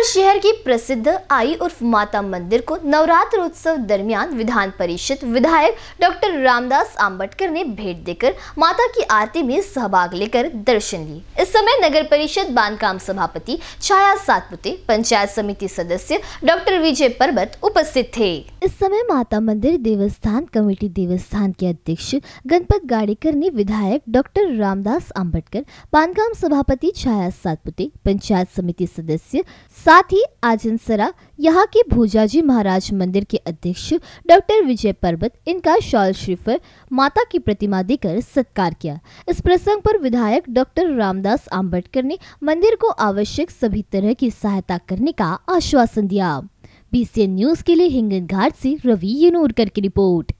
भोपाल शहर की प्रसिद्ध आई उर्फ माता मंदिर को नवरात्र उत्सव दरमियान विधान परिषद विधायक डॉक्टर रामदास आम्बटकर ने भेंट देकर माता की आरती में सहभाग लेकर दर्शन लिए इस समय नगर परिषद बांधकाम सभापति छाया सातपुते पंचायत समिति सदस्य डॉक्टर विजय पर्वत उपस्थित थे इस समय माता मंदिर देवस्थान कमेटी देवस्थान के अध्यक्ष गणपत गाड़ेकर ने विधायक डॉक्टर रामदास आम्बटकर बांधकाम सभापति छाया सातपुते पंचायत समिति सदस्य साथ ही आजनसरा यहाँ के भूजाजी महाराज मंदिर के अध्यक्ष डॉक्टर विजय पर्वत इनका शॉल श्रीफर माता की प्रतिमा देकर सत्कार किया इस प्रसंग पर विधायक डॉक्टर रामदास आम्बेडकर ने मंदिर को आवश्यक सभी तरह की सहायता करने का आश्वासन दिया बीसीएन न्यूज के लिए हिंगन घाट ऐसी रवि येनोरकर की रिपोर्ट